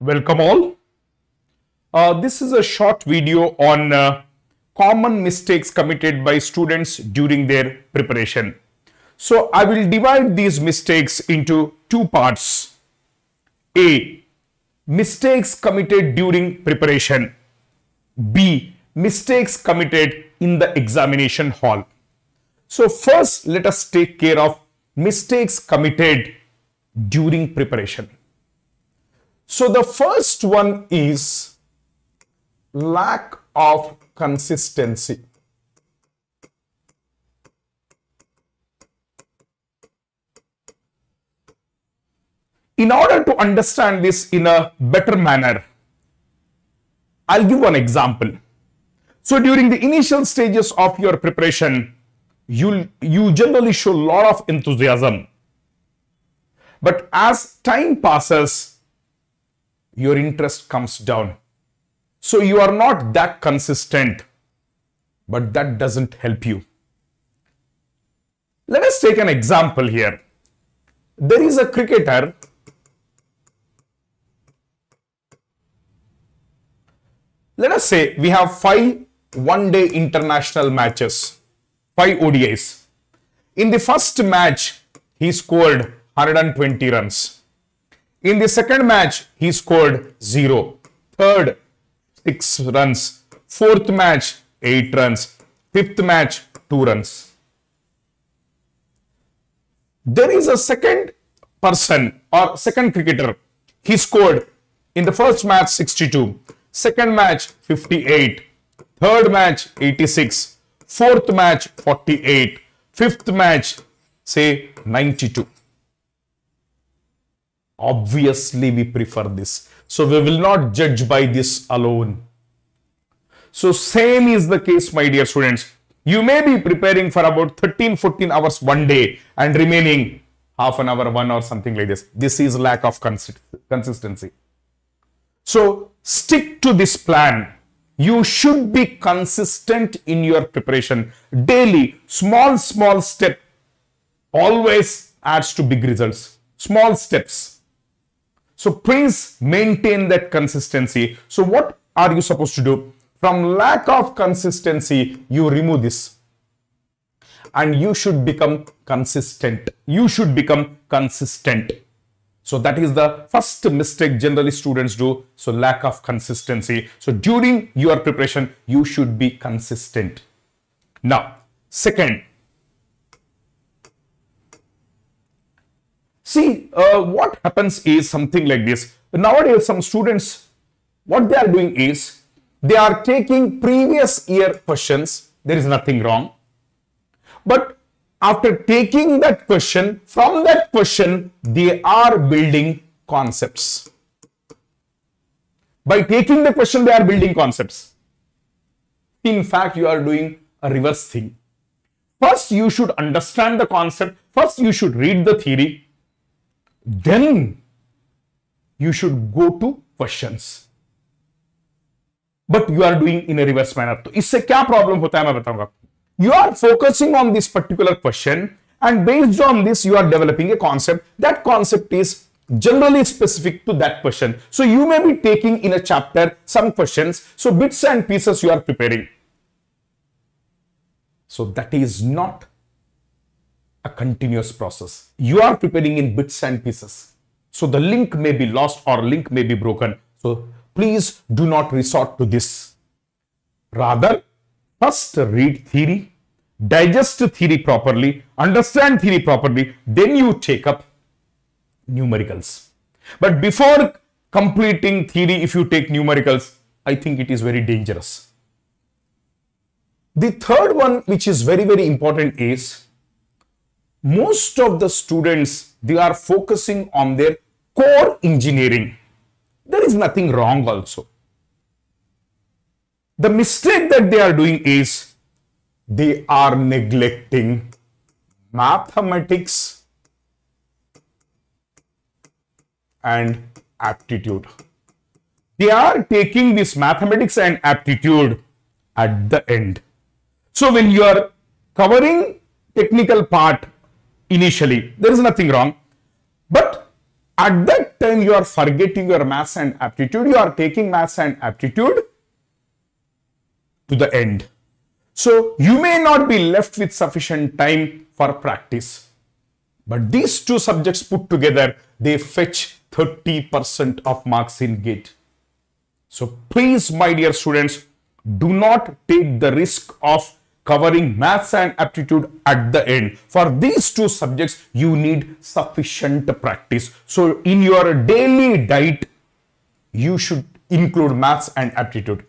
Welcome all. Uh, this is a short video on uh, common mistakes committed by students during their preparation. So I will divide these mistakes into two parts. A. Mistakes committed during preparation. B. Mistakes committed in the examination hall. So first let us take care of mistakes committed during preparation. So the first one is lack of consistency. In order to understand this in a better manner, I'll give one example. So during the initial stages of your preparation, you you generally show a lot of enthusiasm. But as time passes, your interest comes down. So you are not that consistent, but that doesn't help you. Let us take an example here. There is a cricketer let us say we have five one day international matches, five ODIs. In the first match, he scored 120 runs. In the second match, he scored 0. Third, 6 runs. Fourth match, 8 runs. Fifth match, 2 runs. There is a second person or second cricketer. He scored in the first match 62, second match 58, third match 86, fourth match 48, fifth match say 92. Obviously, we prefer this. So we will not judge by this alone. So same is the case, my dear students. You may be preparing for about 13, 14 hours one day and remaining half an hour, one or something like this. This is lack of cons consistency. So stick to this plan. You should be consistent in your preparation daily. Small, small step always adds to big results. Small steps. So please maintain that consistency. So what are you supposed to do? From lack of consistency, you remove this and you should become consistent. You should become consistent. So that is the first mistake generally students do. So lack of consistency. So during your preparation, you should be consistent. Now, second, See, uh, what happens is something like this. Nowadays, some students, what they are doing is, they are taking previous year questions. There is nothing wrong. But after taking that question, from that question, they are building concepts. By taking the question, they are building concepts. In fact, you are doing a reverse thing. First, you should understand the concept. First, you should read the theory then you should go to questions. But you are doing in a reverse manner. तो इससे क्या problem होता है मैं बताऊंगा You are focusing on this particular question and based on this you are developing a concept. That concept is generally specific to that question. So you may be taking in a chapter some questions. So bits and pieces you are preparing. So that is not a continuous process. You are preparing in bits and pieces. So the link may be lost or link may be broken. So please do not resort to this. Rather, first read theory, digest theory properly, understand theory properly, then you take up numericals. But before completing theory, if you take numericals, I think it is very dangerous. The third one, which is very, very important is most of the students, they are focusing on their core engineering. There is nothing wrong also. The mistake that they are doing is they are neglecting mathematics and aptitude. They are taking this mathematics and aptitude at the end. So when you are covering technical part initially. There is nothing wrong. But at that time, you are forgetting your mass and aptitude. You are taking mass and aptitude to the end. So you may not be left with sufficient time for practice. But these two subjects put together, they fetch 30% of marks in GATE. So please, my dear students, do not take the risk of covering maths and aptitude at the end. For these two subjects, you need sufficient practice. So in your daily diet, you should include maths and aptitude.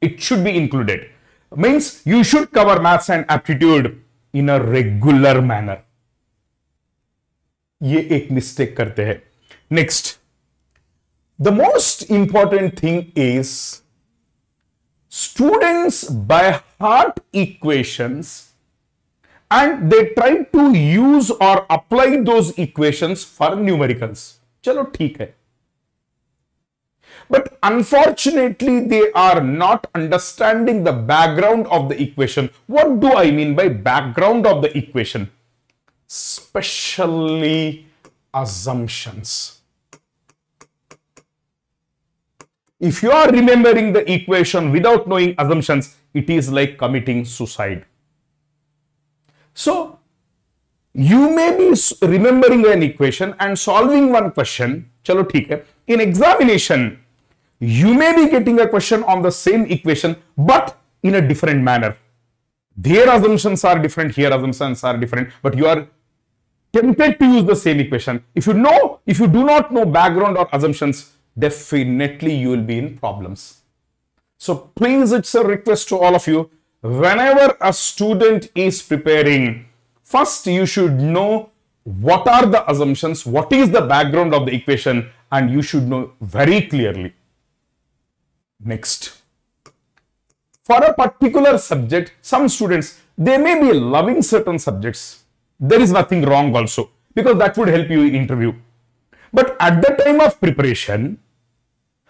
It should be included. Means you should cover maths and aptitude in a regular manner. ये एक mistake करते हैं Next, the most important thing is students by heart equations and they try to use or apply those equations for numericals. Chalo, hai. But unfortunately, they are not understanding the background of the equation. What do I mean by background of the equation? Especially assumptions. If you are remembering the equation without knowing assumptions, it is like committing suicide. So, you may be remembering an equation and solving one question. Chalo, hai. In examination, you may be getting a question on the same equation, but in a different manner. Their assumptions are different, here assumptions are different, but you are tempted to use the same equation. If you know, if you do not know background or assumptions, definitely you will be in problems. So please, it's a request to all of you. Whenever a student is preparing, first you should know what are the assumptions, what is the background of the equation, and you should know very clearly. Next. For a particular subject, some students, they may be loving certain subjects. There is nothing wrong also because that would help you in interview. But at the time of preparation,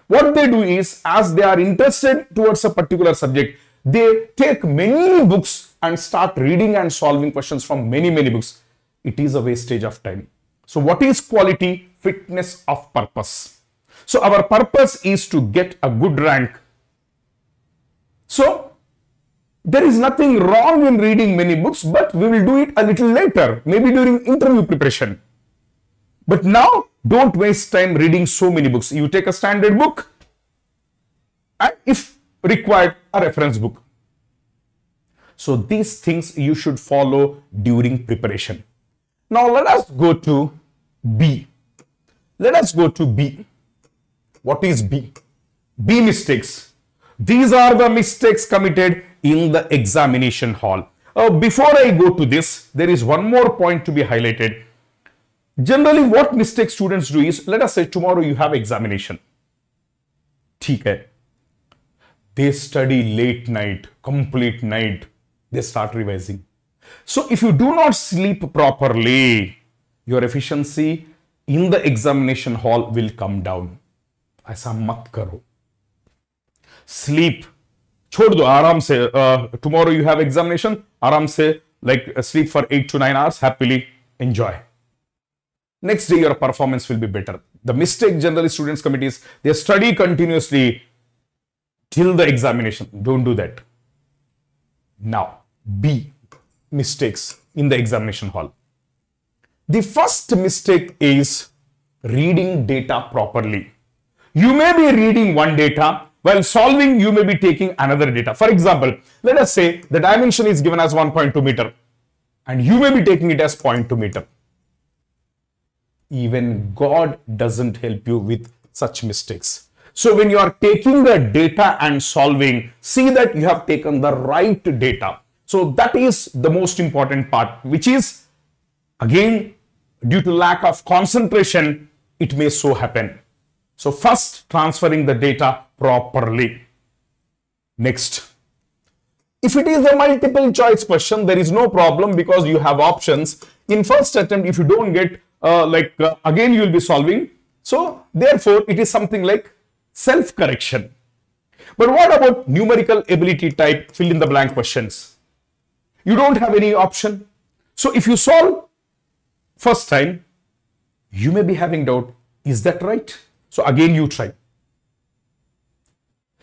what they do is as they are interested towards a particular subject they take many books and start reading and solving questions from many many books it is a wastage of time so what is quality fitness of purpose so our purpose is to get a good rank so there is nothing wrong in reading many books but we will do it a little later maybe during interview preparation but now don't waste time reading so many books. You take a standard book and if required, a reference book. So these things you should follow during preparation. Now let us go to B. Let us go to B. What is B? B mistakes. These are the mistakes committed in the examination hall. Uh, before I go to this, there is one more point to be highlighted. Generally what mistake student do is let us say tomorrow you have examination ठीक है they study late night complete night they start revising so if you do not sleep properly your efficiency in the examination hall will come down ऐसा मत करो sleep छोड़ दो आराम से tomorrow you have examination आराम से like sleep for eight to nine hours happily enjoy next day your performance will be better. The mistake generally students commit is they study continuously till the examination. Don't do that. Now, B, mistakes in the examination hall. The first mistake is reading data properly. You may be reading one data, while solving you may be taking another data. For example, let us say the dimension is given as 1.2 meter and you may be taking it as 0.2 meter even God doesn't help you with such mistakes. So when you are taking the data and solving, see that you have taken the right data. So that is the most important part, which is again, due to lack of concentration, it may so happen. So first transferring the data properly. Next. If it is a multiple choice question, there is no problem because you have options. In first attempt, if you don't get uh, like uh, again you will be solving. So therefore it is something like self-correction. But what about numerical ability type fill in the blank questions? You don't have any option. So if you solve first time, you may be having doubt, is that right? So again you try.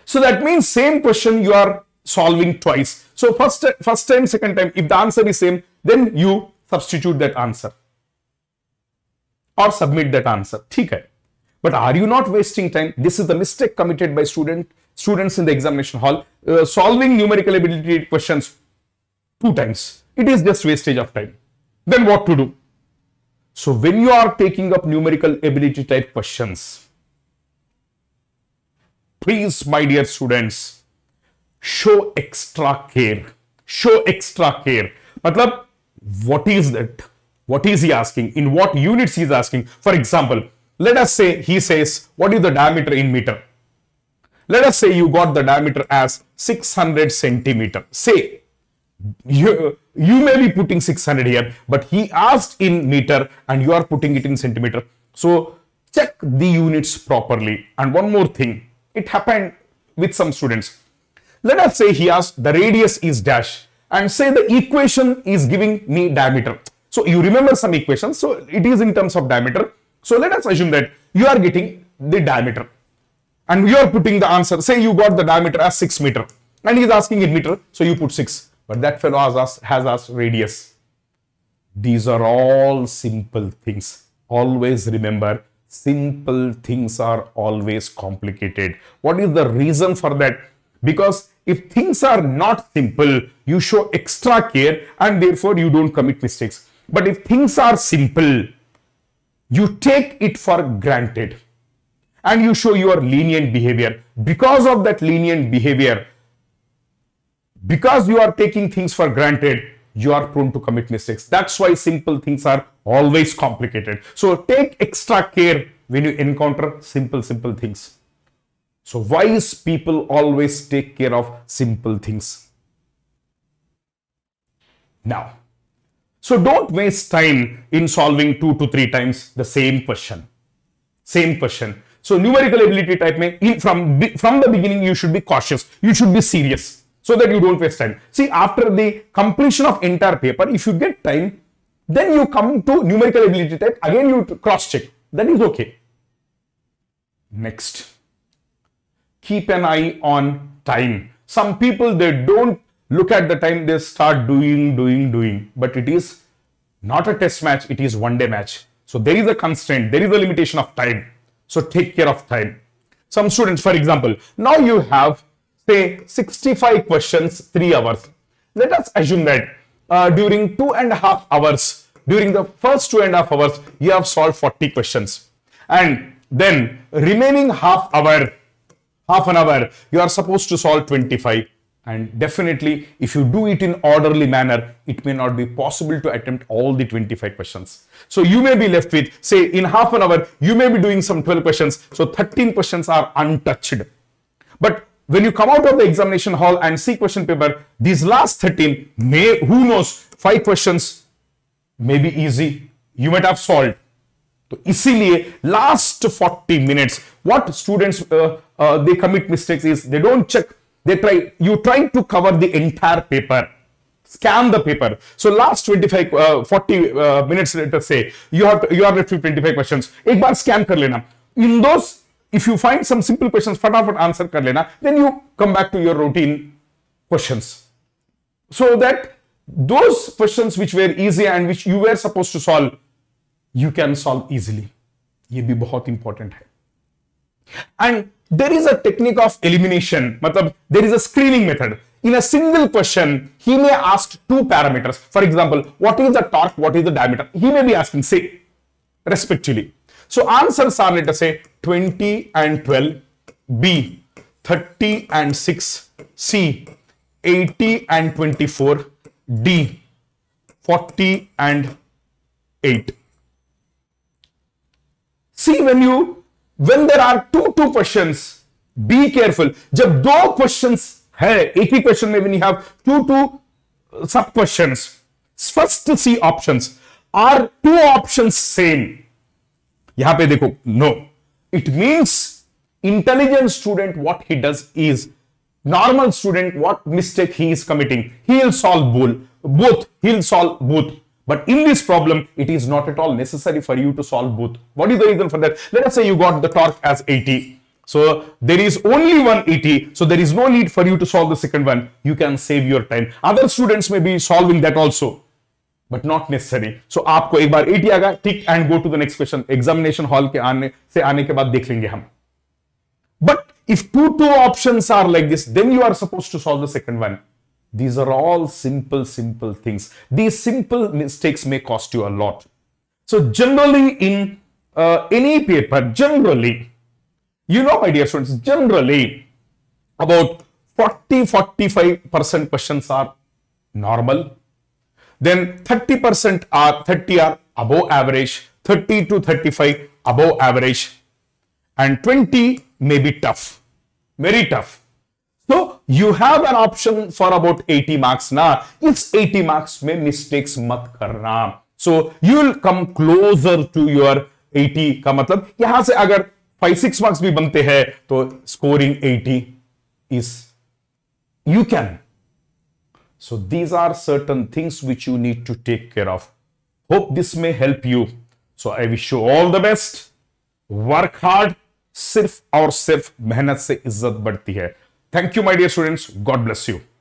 So that means same question you are solving twice. So first, first time, second time, if the answer is same, then you substitute that answer. or submit that answer. ठीक है. But are you not wasting time? This is the mistake committed by student students in the examination hall uh, solving numerical ability questions two times. It is just wastage of time. Then what to do? So when you are taking up numerical ability type questions, please, my dear students, show extra care. Show extra care. मतलब what is that? What is he asking? In what units he is asking? For example, let us say he says, what is the diameter in meter? Let us say you got the diameter as 600 centimeter. Say, you, you may be putting 600 here, but he asked in meter and you are putting it in centimeter. So check the units properly. And one more thing, it happened with some students. Let us say he asked the radius is dash and say the equation is giving me diameter. So you remember some equations. So it is in terms of diameter. So let us assume that you are getting the diameter and you are putting the answer. Say you got the diameter as 6 meter and he is asking in meter. So you put 6. But that fellow has asked, has asked radius. These are all simple things. Always remember simple things are always complicated. What is the reason for that? Because if things are not simple, you show extra care and therefore you don't commit mistakes. But if things are simple, you take it for granted and you show your lenient behavior. Because of that lenient behavior, because you are taking things for granted, you are prone to commit mistakes. That's why simple things are always complicated. So take extra care when you encounter simple, simple things. So wise people always take care of simple things. Now, so don't waste time in solving two to three times the same question. Same question. So numerical ability type may, from, from the beginning, you should be cautious. You should be serious so that you don't waste time. See, after the completion of entire paper, if you get time, then you come to numerical ability type. Again, you cross check. That is okay. Next, keep an eye on time. Some people, they don't look at the time they start doing, doing, doing. But it is not a test match, it is one day match. So there is a constraint, there is a limitation of time. So take care of time. Some students, for example, now you have say 65 questions, 3 hours. Let us assume that uh, during two and a half hours, during the first two and a half hours, you have solved 40 questions. And then remaining half hour, half an hour, you are supposed to solve 25 and definitely if you do it in orderly manner it may not be possible to attempt all the 25 questions so you may be left with say in half an hour you may be doing some 12 questions so 13 questions are untouched but when you come out of the examination hall and see question paper these last 13 may who knows five questions may be easy you might have solved So इसीलिए last 40 what students uh, uh, they commit mistakes is they don't check. They try, you try to cover the entire paper, scan the paper. So last 25, uh, 40 uh, minutes, let us say, you have to, you are left with 25 questions. Ek bar scan kar lena. In those, if you find some simple questions, fatafat answer kar lena, then you come back to your routine questions. So that those questions which were easy and which you were supposed to solve, you can solve easily. ये भी बहुत important है And there is a technique of elimination. Matlab, there is a screening method. In a single question, he may ask two parameters. For example, what is the torque? What is the diameter? He may be asking, say, respectively. So answers are, let us say, 20 and 12, B, 30 and 6, C, 80 and 24, D, 40 and 8. See, when you when there are two two question be careful जब दो question है एक ही question में वी है two two sub question first see option are two option same यहां पर देखो no it means intelligent student what he does is normal normal student what mistake he is committing solve बोल both he solve both But in this problem, it is not at all necessary for you to solve both. What is the reason for that? Let us say you got the torque as 80. So there is only one 80. So there is no need for you to solve the second one. You can save your time. Other students may be solving that also. but not necessary. So आपको एक बार 80 आएगा tick and go to the next question examination hall के आने से आने के बाद देख लेंगे हम But if two two options are like this, then you are supposed to solve the second one. These are all simple, simple things. These simple mistakes may cost you a lot. So generally in uh, any paper, generally, you know, my dear students, generally about 40-45% questions are normal. Then 30% are 30 are above average, 30 to 35 above average, and 20 may be tough, very tough. तो you have an option for about 80 marks ना इस 80 marks में mistakes मत करना so you will come closer to your 80 का मतलब यहां से अगर फाइव सिक्स मार्क्स भी बनते हैं तो scoring 80 is you can so these are certain things which you need to take care of hope this may help you so I wish you all the best work hard सिर्फ और सिर्फ मेहनत से इज्जत बढ़ती है Thank you, my dear students. God bless you.